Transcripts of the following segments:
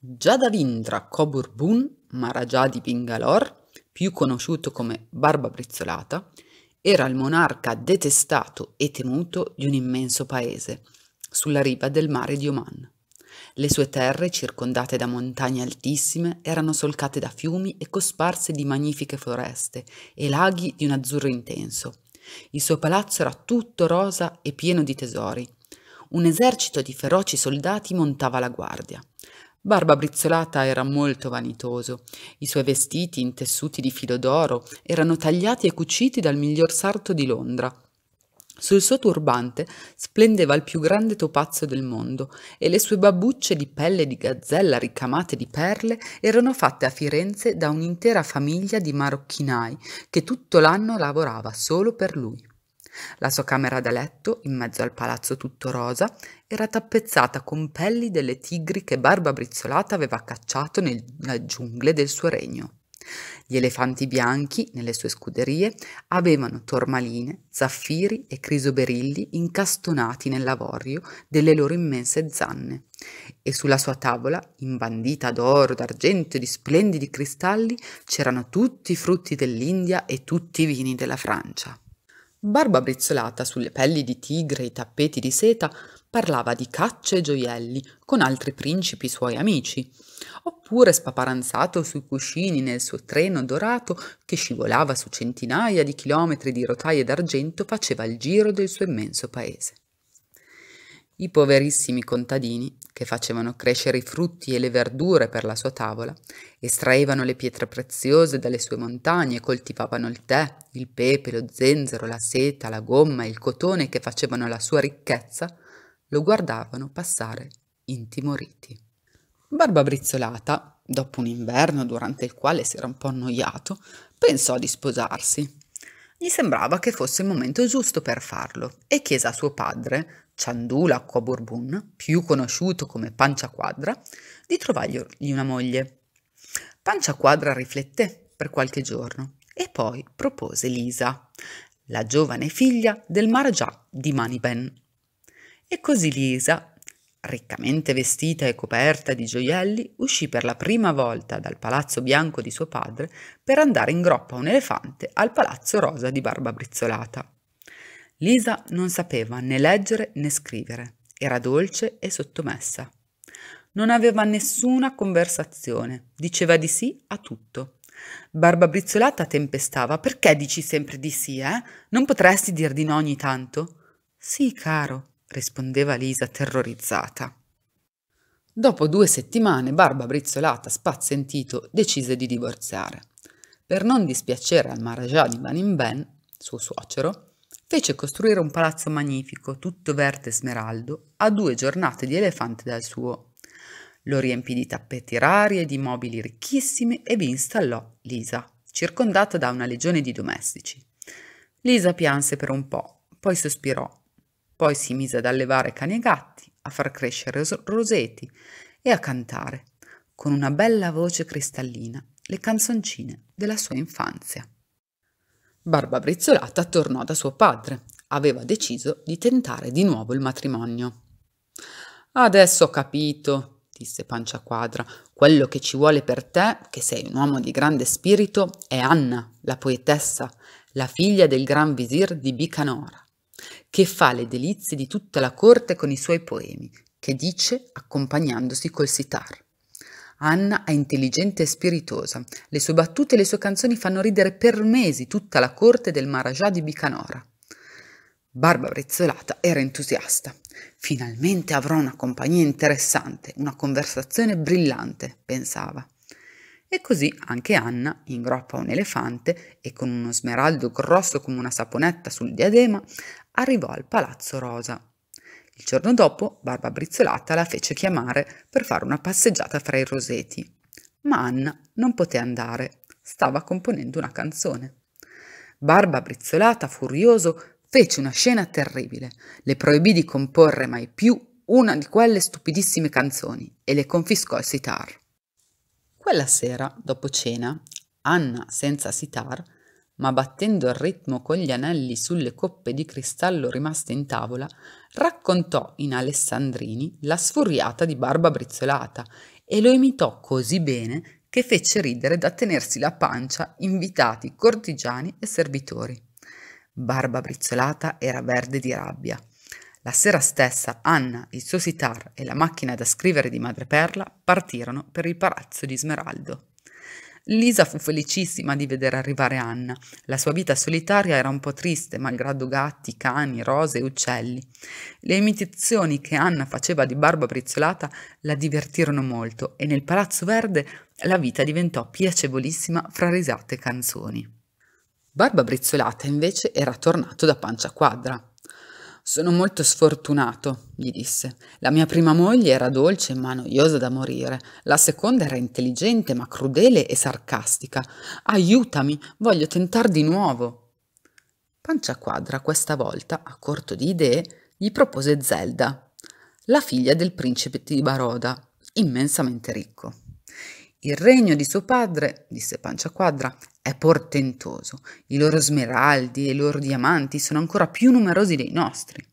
Jadavindra Kobur Boon, Maharaja di Pingalore, più conosciuto come Barba Brizzolata, era il monarca detestato e temuto di un immenso paese, sulla riva del mare di Oman. Le sue terre, circondate da montagne altissime, erano solcate da fiumi e cosparse di magnifiche foreste e laghi di un azzurro intenso. Il suo palazzo era tutto rosa e pieno di tesori. Un esercito di feroci soldati montava la guardia. Barba Brizzolata era molto vanitoso. I suoi vestiti, intessuti di filo d'oro, erano tagliati e cuciti dal miglior sarto di Londra. Sul suo turbante splendeva il più grande topazio del mondo e le sue babbucce di pelle di gazzella ricamate di perle erano fatte a Firenze da un'intera famiglia di marocchinai che tutto l'anno lavorava solo per lui. La sua camera da letto, in mezzo al palazzo tutto rosa, era tappezzata con pelli delle tigri che Barba Brizzolata aveva cacciato nella giungle del suo regno. Gli elefanti bianchi, nelle sue scuderie, avevano tormaline, zaffiri e crisoberilli incastonati nell'avorio delle loro immense zanne. E sulla sua tavola, imbandita d'oro, d'argento e di splendidi cristalli, c'erano tutti i frutti dell'India e tutti i vini della Francia. Barba brizzolata sulle pelli di tigre e i tappeti di seta, parlava di cacce e gioielli con altri principi suoi amici, oppure spaparanzato sui cuscini nel suo treno dorato che scivolava su centinaia di chilometri di rotaie d'argento faceva il giro del suo immenso paese. I poverissimi contadini che facevano crescere i frutti e le verdure per la sua tavola, estraevano le pietre preziose dalle sue montagne, coltivavano il tè, il pepe, lo zenzero, la seta, la gomma e il cotone che facevano la sua ricchezza, lo guardavano passare intimoriti. Barba Brizzolata, dopo un inverno durante il quale si era un po' annoiato, pensò di sposarsi. Gli sembrava che fosse il momento giusto per farlo e chiese a suo padre Ciandula Acqua Borbun, più conosciuto come Pancia Quadra, di trovargli una moglie. Pancia Quadra rifletté per qualche giorno e poi propose Lisa, la giovane figlia del Maragià di Maniben. E così Lisa, riccamente vestita e coperta di gioielli, uscì per la prima volta dal palazzo bianco di suo padre per andare in groppa a un elefante al palazzo rosa di Barba Brizzolata. Lisa non sapeva né leggere né scrivere, era dolce e sottomessa. Non aveva nessuna conversazione, diceva di sì a tutto. Barba brizzolata tempestava. Perché dici sempre di sì, eh? Non potresti dir di no ogni tanto? Sì, caro, rispondeva Lisa terrorizzata. Dopo due settimane, Barba brizzolata, spazientito, decise di divorziare. Per non dispiacere al Maharaja di Van suo suocero, fece costruire un palazzo magnifico, tutto verde e smeraldo, a due giornate di elefante dal suo. Lo riempì di tappeti rari e di mobili ricchissimi e vi installò Lisa, circondata da una legione di domestici. Lisa pianse per un po', poi sospirò, poi si mise ad allevare cani e gatti, a far crescere roseti e a cantare, con una bella voce cristallina, le canzoncine della sua infanzia. Barba Brizzolata tornò da suo padre. Aveva deciso di tentare di nuovo il matrimonio. Adesso ho capito, disse Pancia Quadra. Quello che ci vuole per te, che sei un uomo di grande spirito, è Anna, la poetessa, la figlia del gran visir di Bicanora, che fa le delizie di tutta la corte con i suoi poemi, che dice accompagnandosi col sitar. Anna è intelligente e spiritosa. Le sue battute e le sue canzoni fanno ridere per mesi tutta la corte del Maharajà di Bicanora. Barba Brizzolata era entusiasta. Finalmente avrò una compagnia interessante, una conversazione brillante, pensava. E così anche Anna, in groppa a un elefante e con uno smeraldo grosso come una saponetta sul diadema, arrivò al Palazzo Rosa, il giorno dopo, Barba Brizzolata la fece chiamare per fare una passeggiata fra i roseti. Ma Anna non poté andare, stava componendo una canzone. Barba Brizzolata, furioso, fece una scena terribile. Le proibì di comporre mai più una di quelle stupidissime canzoni e le confiscò il sitar. Quella sera, dopo cena, Anna, senza sitar, ma battendo al ritmo con gli anelli sulle coppe di cristallo rimaste in tavola, raccontò in Alessandrini la sfuriata di Barba Brizzolata e lo imitò così bene che fece ridere da tenersi la pancia invitati, cortigiani e servitori. Barba Brizzolata era verde di rabbia. La sera stessa Anna, il suo sitar e la macchina da scrivere di Madreperla partirono per il palazzo di Smeraldo. Lisa fu felicissima di vedere arrivare Anna. La sua vita solitaria era un po' triste, malgrado gatti, cani, rose e uccelli. Le imitazioni che Anna faceva di Barba Brizzolata la divertirono molto e nel Palazzo Verde la vita diventò piacevolissima fra risate e canzoni. Barba Brizzolata invece era tornato da pancia quadra. Sono molto sfortunato, gli disse. La mia prima moglie era dolce ma noiosa da morire. La seconda era intelligente ma crudele e sarcastica. Aiutami, voglio tentar di nuovo. Pancia Quadra, questa volta, a corto di idee, gli propose Zelda, la figlia del principe di Baroda, immensamente ricco. Il regno di suo padre, disse Pancia Quadra, è portentoso. I loro smeraldi e i loro diamanti sono ancora più numerosi dei nostri.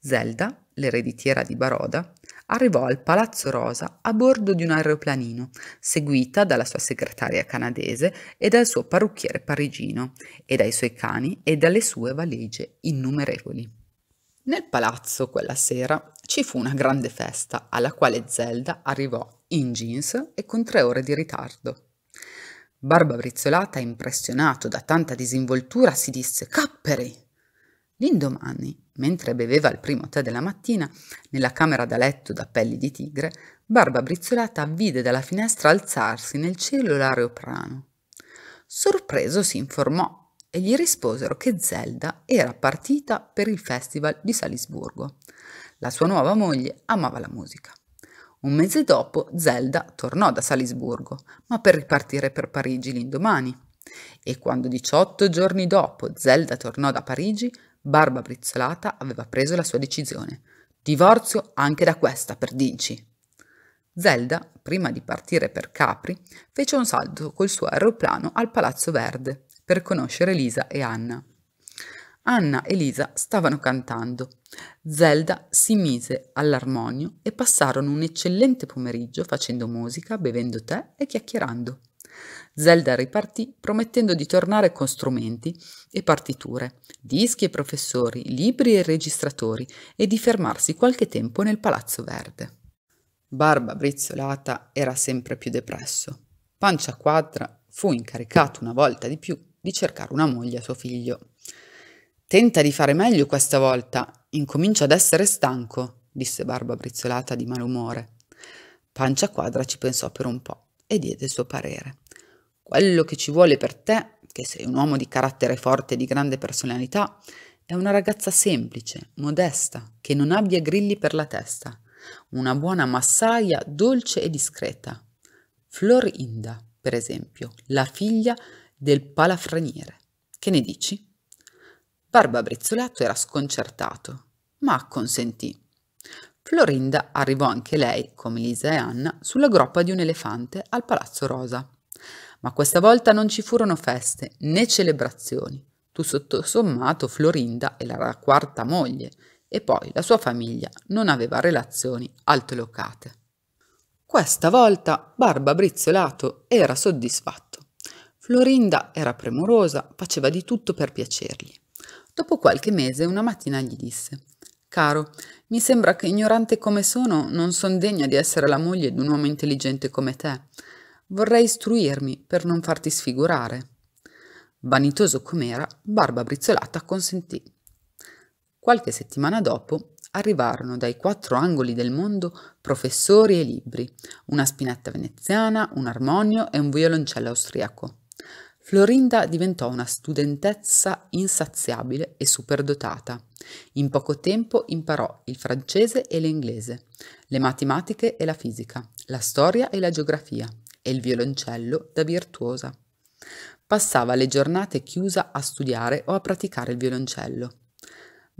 Zelda, l'ereditiera di Baroda, arrivò al Palazzo Rosa a bordo di un aeroplanino, seguita dalla sua segretaria canadese e dal suo parrucchiere parigino, e dai suoi cani e dalle sue valigie innumerevoli. Nel palazzo quella sera ci fu una grande festa alla quale Zelda arrivò in jeans e con tre ore di ritardo. Barba Brizzolata, impressionato da tanta disinvoltura, si disse «Capperi!». L'indomani, mentre beveva il primo tè della mattina, nella camera da letto da pelli di tigre, Barba Brizzolata vide dalla finestra alzarsi nel cielo l'aeroprano. Sorpreso si informò e gli risposero che Zelda era partita per il festival di Salisburgo. La sua nuova moglie amava la musica. Un mese dopo Zelda tornò da Salisburgo, ma per ripartire per Parigi l'indomani. E quando 18 giorni dopo Zelda tornò da Parigi, Barba Brizzolata aveva preso la sua decisione. Divorzio anche da questa, per dinci. Zelda, prima di partire per Capri, fece un salto col suo aeroplano al Palazzo Verde per conoscere Lisa e Anna. Anna e Lisa stavano cantando. Zelda si mise all'armonio e passarono un eccellente pomeriggio facendo musica, bevendo tè e chiacchierando. Zelda ripartì promettendo di tornare con strumenti e partiture, dischi e professori, libri e registratori e di fermarsi qualche tempo nel Palazzo Verde. Barba brizzolata era sempre più depresso. Pancia Quadra fu incaricato una volta di più di cercare una moglie a suo figlio. Tenta di fare meglio questa volta, incomincio ad essere stanco, disse Barba brizzolata di malumore. Pancia Quadra ci pensò per un po' e diede il suo parere. Quello che ci vuole per te, che sei un uomo di carattere forte e di grande personalità, è una ragazza semplice, modesta, che non abbia grilli per la testa, una buona massaia dolce e discreta. Florinda, per esempio, la figlia del palafreniere. Che ne dici? Barbabrizzoletto era sconcertato, ma acconsentì. Florinda arrivò anche lei, come Lisa e Anna, sulla groppa di un elefante al Palazzo Rosa. Ma questa volta non ci furono feste né celebrazioni. Tu sommato Florinda era la quarta moglie e poi la sua famiglia non aveva relazioni altolocate. Questa volta Barba Brizzolato era soddisfatto. Florinda era premurosa, faceva di tutto per piacergli. Dopo qualche mese una mattina gli disse Caro, mi sembra che ignorante come sono non son degna di essere la moglie di un uomo intelligente come te. Vorrei istruirmi per non farti sfigurare. Vanitoso com'era, Barba Brizzolata consentì. Qualche settimana dopo arrivarono dai quattro angoli del mondo professori e libri, una spinetta veneziana, un armonio e un violoncello austriaco. Florinda diventò una studentessa insaziabile e superdotata. In poco tempo imparò il francese e l'inglese, le matematiche e la fisica, la storia e la geografia e il violoncello da virtuosa. Passava le giornate chiusa a studiare o a praticare il violoncello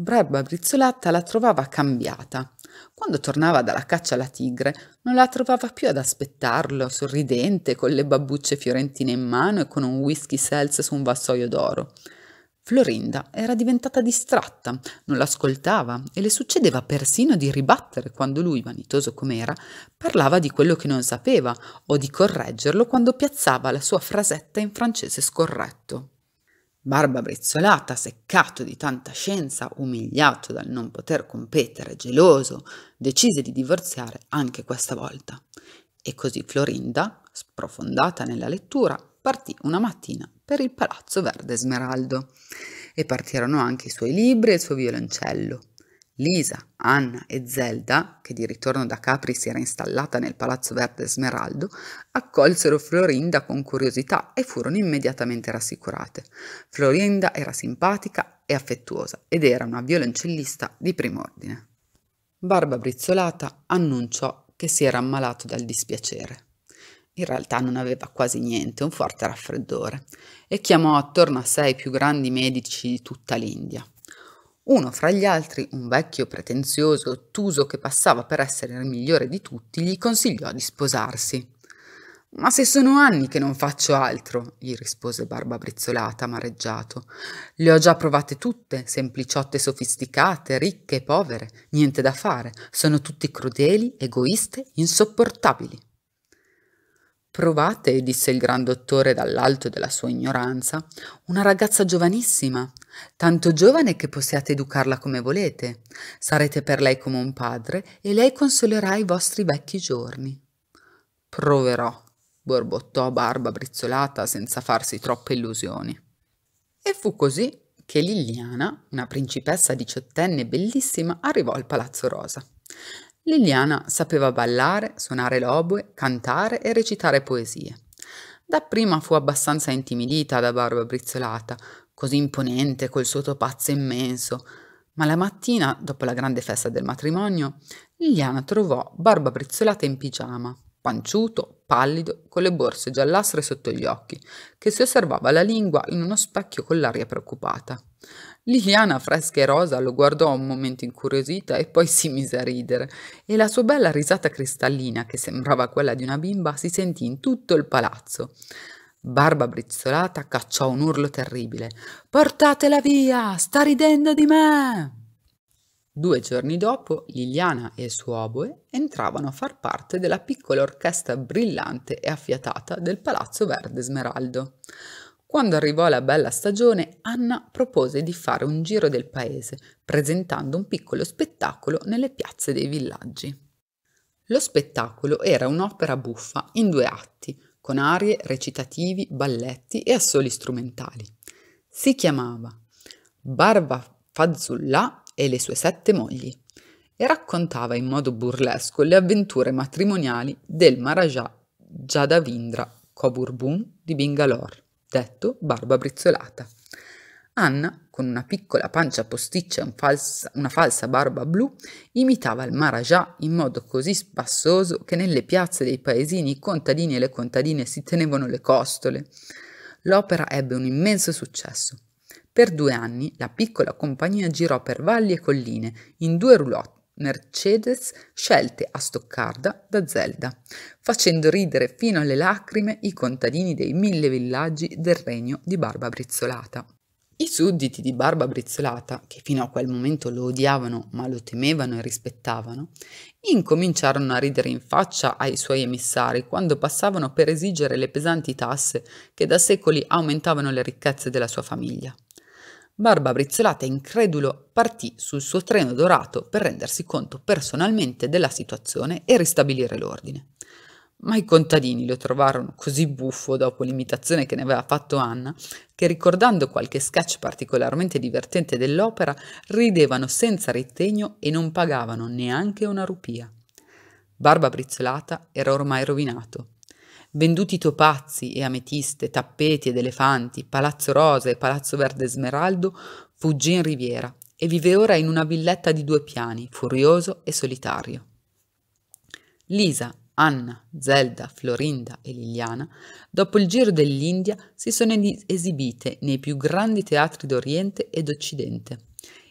Barba Brizzolata la trovava cambiata. Quando tornava dalla caccia alla tigre, non la trovava più ad aspettarlo, sorridente, con le babbucce fiorentine in mano e con un whisky seltz su un vassoio d'oro. Florinda era diventata distratta, non l'ascoltava e le succedeva persino di ribattere quando lui, vanitoso com'era, parlava di quello che non sapeva o di correggerlo quando piazzava la sua frasetta in francese scorretto barba brizzolata, seccato di tanta scienza, umiliato dal non poter competere, geloso, decise di divorziare anche questa volta. E così Florinda, sprofondata nella lettura, partì una mattina per il Palazzo Verde Smeraldo. E partirono anche i suoi libri e il suo violoncello. Lisa, Anna e Zelda, che di ritorno da Capri si era installata nel Palazzo Verde Smeraldo, accolsero Florinda con curiosità e furono immediatamente rassicurate. Florinda era simpatica e affettuosa ed era una violoncellista di prim'ordine. Barba Brizzolata annunciò che si era ammalato dal dispiacere. In realtà non aveva quasi niente, un forte raffreddore, e chiamò attorno a sé i più grandi medici di tutta l'India. Uno fra gli altri, un vecchio pretenzioso, ottuso che passava per essere il migliore di tutti, gli consigliò di sposarsi. Ma se sono anni che non faccio altro, gli rispose Barba Brizzolata, amareggiato. Le ho già provate tutte, sempliciotte sofisticate, ricche e povere, niente da fare, sono tutti crudeli, egoiste, insopportabili. Provate, disse il gran dottore dall'alto della sua ignoranza, una ragazza giovanissima, tanto giovane che possiate educarla come volete. Sarete per lei come un padre e lei consolerà i vostri vecchi giorni. Proverò, borbottò Barba brizzolata senza farsi troppe illusioni. E fu così che Liliana, una principessa diciottenne bellissima, arrivò al Palazzo Rosa. Liliana sapeva ballare, suonare l'oboe, cantare e recitare poesie. Dapprima fu abbastanza intimidita da Barba Brizzolata, così imponente col suo topazzo immenso, ma la mattina, dopo la grande festa del matrimonio, Liliana trovò Barba Brizzolata in pigiama panciuto, pallido, con le borse giallastre sotto gli occhi, che si osservava la lingua in uno specchio con l'aria preoccupata. Liliana, fresca e rosa, lo guardò un momento incuriosita e poi si mise a ridere, e la sua bella risata cristallina, che sembrava quella di una bimba, si sentì in tutto il palazzo. Barba brizzolata cacciò un urlo terribile. Portatela via! Sta ridendo di me! Due giorni dopo, Liliana e Suoboe entravano a far parte della piccola orchestra brillante e affiatata del Palazzo Verde Smeraldo. Quando arrivò la bella stagione, Anna propose di fare un giro del paese, presentando un piccolo spettacolo nelle piazze dei villaggi. Lo spettacolo era un'opera buffa in due atti, con arie, recitativi, balletti e assoli strumentali. Si chiamava Barba Fazzullà e le sue sette mogli e raccontava in modo burlesco le avventure matrimoniali del Maharaja Jadavindra Koburbun di Bingalore, detto Barba Brizzolata. Anna, con una piccola pancia posticcia e un falsa, una falsa barba blu, imitava il Maharaja in modo così spassoso che nelle piazze dei paesini i contadini e le contadine si tenevano le costole. L'opera ebbe un immenso successo per due anni la piccola compagnia girò per valli e colline in due roulotte Mercedes scelte a Stoccarda da Zelda, facendo ridere fino alle lacrime i contadini dei mille villaggi del regno di Barba Brizzolata. I sudditi di Barba Brizzolata, che fino a quel momento lo odiavano ma lo temevano e rispettavano, incominciarono a ridere in faccia ai suoi emissari quando passavano per esigere le pesanti tasse che da secoli aumentavano le ricchezze della sua famiglia. Barba brizzolata incredulo partì sul suo treno dorato per rendersi conto personalmente della situazione e ristabilire l'ordine. Ma i contadini lo trovarono così buffo dopo l'imitazione che ne aveva fatto Anna, che ricordando qualche sketch particolarmente divertente dell'opera, ridevano senza ritegno e non pagavano neanche una rupia. Barba brizzolata era ormai rovinato venduti topazzi e ametiste, tappeti ed elefanti, palazzo rosa e palazzo verde smeraldo, fuggì in riviera e vive ora in una villetta di due piani, furioso e solitario. Lisa, Anna, Zelda, Florinda e Liliana, dopo il giro dell'India, si sono esibite nei più grandi teatri d'Oriente e d'Occidente.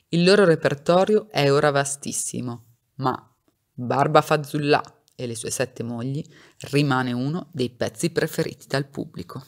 Il loro repertorio è ora vastissimo, ma Barba Fazullà, e le sue sette mogli, rimane uno dei pezzi preferiti dal pubblico.